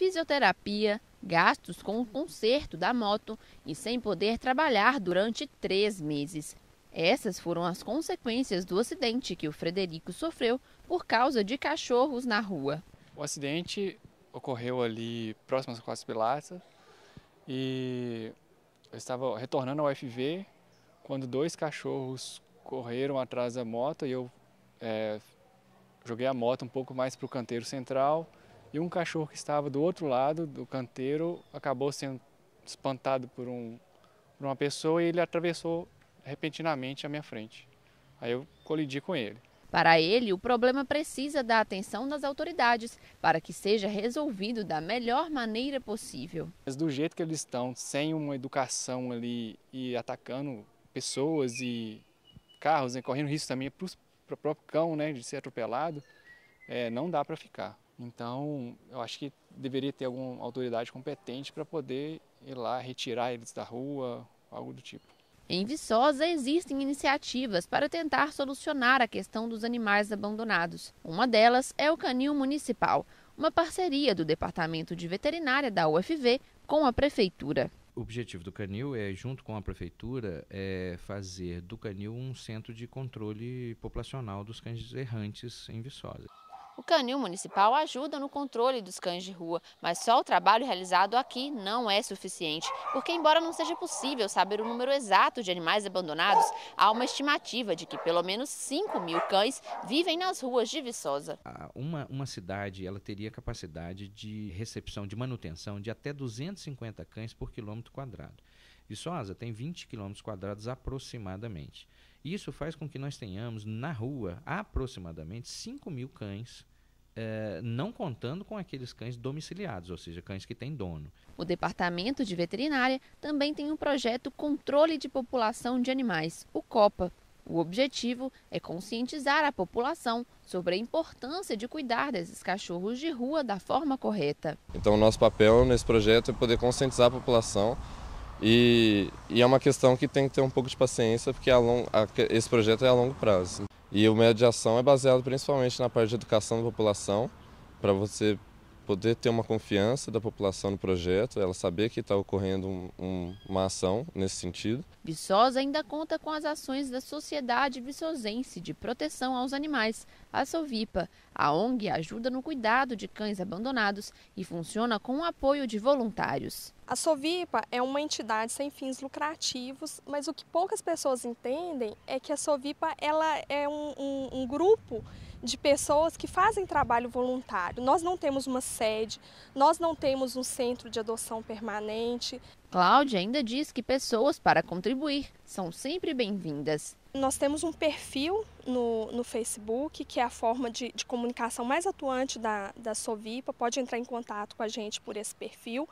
fisioterapia, gastos com o conserto da moto e sem poder trabalhar durante três meses. Essas foram as consequências do acidente que o Frederico sofreu por causa de cachorros na rua. O acidente ocorreu ali próximo às Quatro Pilatas e eu estava retornando ao FV quando dois cachorros correram atrás da moto e eu é, joguei a moto um pouco mais para o canteiro central e um cachorro que estava do outro lado do canteiro acabou sendo espantado por, um, por uma pessoa e ele atravessou repentinamente a minha frente. Aí eu colidi com ele. Para ele, o problema precisa da atenção das autoridades para que seja resolvido da melhor maneira possível. Mas do jeito que eles estão, sem uma educação ali e atacando pessoas e carros, né, correndo risco também para o próprio cão né, de ser atropelado, é, não dá para ficar. Então, eu acho que deveria ter alguma autoridade competente para poder ir lá retirar eles da rua, algo do tipo. Em Viçosa existem iniciativas para tentar solucionar a questão dos animais abandonados. Uma delas é o Canil Municipal, uma parceria do Departamento de Veterinária da UFV com a Prefeitura. O objetivo do Canil é, junto com a prefeitura, é fazer do Canil um centro de controle populacional dos cães errantes em Viçosa canil municipal ajuda no controle dos cães de rua, mas só o trabalho realizado aqui não é suficiente, porque embora não seja possível saber o número exato de animais abandonados, há uma estimativa de que pelo menos 5 mil cães vivem nas ruas de Viçosa. Uma, uma cidade ela teria capacidade de recepção, de manutenção de até 250 cães por quilômetro quadrado. Viçosa tem 20 quilômetros quadrados aproximadamente. Isso faz com que nós tenhamos na rua aproximadamente 5 mil cães é, não contando com aqueles cães domiciliados, ou seja, cães que têm dono. O Departamento de Veterinária também tem um projeto Controle de População de Animais, o COPA. O objetivo é conscientizar a população sobre a importância de cuidar desses cachorros de rua da forma correta. Então, nosso papel nesse projeto é poder conscientizar a população e, e é uma questão que tem que ter um pouco de paciência, porque a long, a, esse projeto é a longo prazo. E o método de ação é baseado principalmente na parte de educação da população, para você poder ter uma confiança da população no projeto, ela saber que está ocorrendo um, um, uma ação nesse sentido. Viçosa ainda conta com as ações da Sociedade Viçosense de Proteção aos Animais, a Sovipa. A ONG ajuda no cuidado de cães abandonados e funciona com o apoio de voluntários. A Sovipa é uma entidade sem fins lucrativos, mas o que poucas pessoas entendem é que a Sovipa ela é um, um grupo de pessoas que fazem trabalho voluntário. Nós não temos uma sede, nós não temos um centro de adoção permanente. Cláudia ainda diz que pessoas para contribuir são sempre bem-vindas nós temos um perfil no, no Facebook, que é a forma de, de comunicação mais atuante da, da Sovipa, pode entrar em contato com a gente por esse perfil.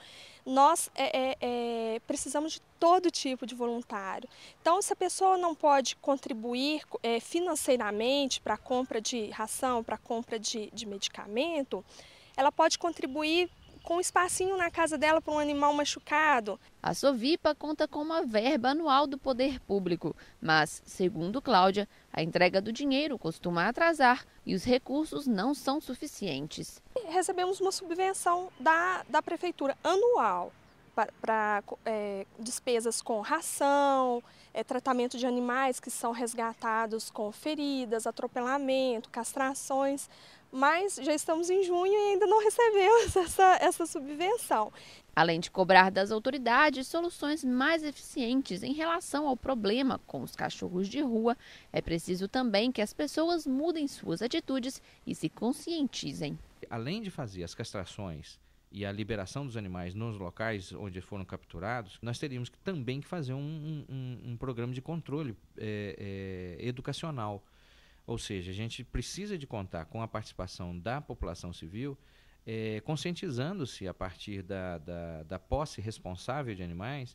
Nós é, é, é, precisamos de todo tipo de voluntário. Então, se a pessoa não pode contribuir é, financeiramente para a compra de ração, para a compra de, de medicamento, ela pode contribuir com um espacinho na casa dela para um animal machucado. A Sovipa conta com uma verba anual do poder público, mas, segundo Cláudia, a entrega do dinheiro costuma atrasar e os recursos não são suficientes. Recebemos uma subvenção da, da prefeitura anual para é, despesas com ração, é, tratamento de animais que são resgatados com feridas, atropelamento, castrações, mas já estamos em junho e ainda não recebemos essa, essa subvenção. Além de cobrar das autoridades soluções mais eficientes em relação ao problema com os cachorros de rua, é preciso também que as pessoas mudem suas atitudes e se conscientizem. Além de fazer as castrações e a liberação dos animais nos locais onde foram capturados, nós teríamos também que fazer um, um, um programa de controle é, é, educacional ou seja, a gente precisa de contar com a participação da população civil, é, conscientizando-se a partir da, da, da posse responsável de animais,